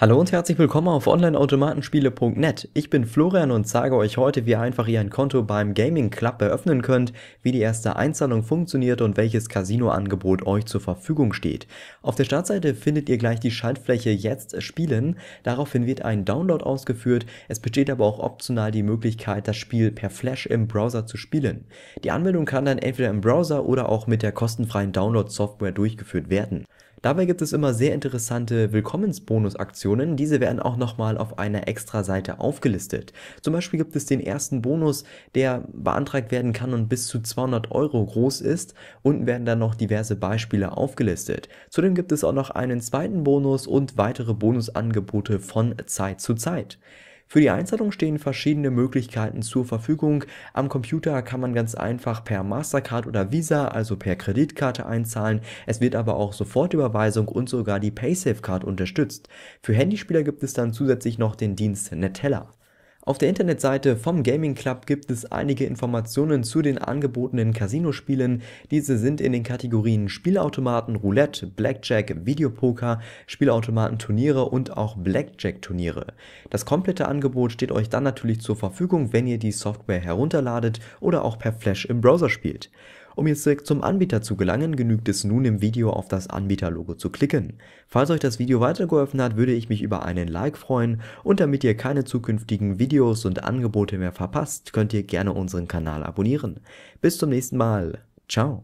Hallo und herzlich willkommen auf onlineautomatenspiele.net. Ich bin Florian und zeige euch heute, wie ihr einfach ihr ein Konto beim Gaming Club eröffnen könnt, wie die erste Einzahlung funktioniert und welches Casino-Angebot euch zur Verfügung steht. Auf der Startseite findet ihr gleich die Schaltfläche Jetzt spielen. Daraufhin wird ein Download ausgeführt. Es besteht aber auch optional die Möglichkeit, das Spiel per Flash im Browser zu spielen. Die Anmeldung kann dann entweder im Browser oder auch mit der kostenfreien Download-Software durchgeführt werden. Dabei gibt es immer sehr interessante Willkommensbonusaktionen. Diese werden auch nochmal auf einer extra Seite aufgelistet. Zum Beispiel gibt es den ersten Bonus, der beantragt werden kann und bis zu 200 Euro groß ist. Unten werden dann noch diverse Beispiele aufgelistet. Zudem gibt es auch noch einen zweiten Bonus und weitere Bonusangebote von Zeit zu Zeit. Für die Einzahlung stehen verschiedene Möglichkeiten zur Verfügung. Am Computer kann man ganz einfach per Mastercard oder Visa, also per Kreditkarte einzahlen. Es wird aber auch Sofortüberweisung und sogar die Paysafe-Card unterstützt. Für Handyspieler gibt es dann zusätzlich noch den Dienst Netella. Auf der Internetseite vom Gaming Club gibt es einige Informationen zu den angebotenen Casino-Spielen. Diese sind in den Kategorien Spielautomaten, Roulette, Blackjack, Videopoker, Spielautomaten-Turniere und auch Blackjack-Turniere. Das komplette Angebot steht euch dann natürlich zur Verfügung, wenn ihr die Software herunterladet oder auch per Flash im Browser spielt. Um jetzt direkt zum Anbieter zu gelangen, genügt es nun im Video auf das Anbieterlogo zu klicken. Falls euch das Video weitergeholfen hat, würde ich mich über einen Like freuen und damit ihr keine zukünftigen Videos und Angebote mehr verpasst, könnt ihr gerne unseren Kanal abonnieren. Bis zum nächsten Mal. Ciao.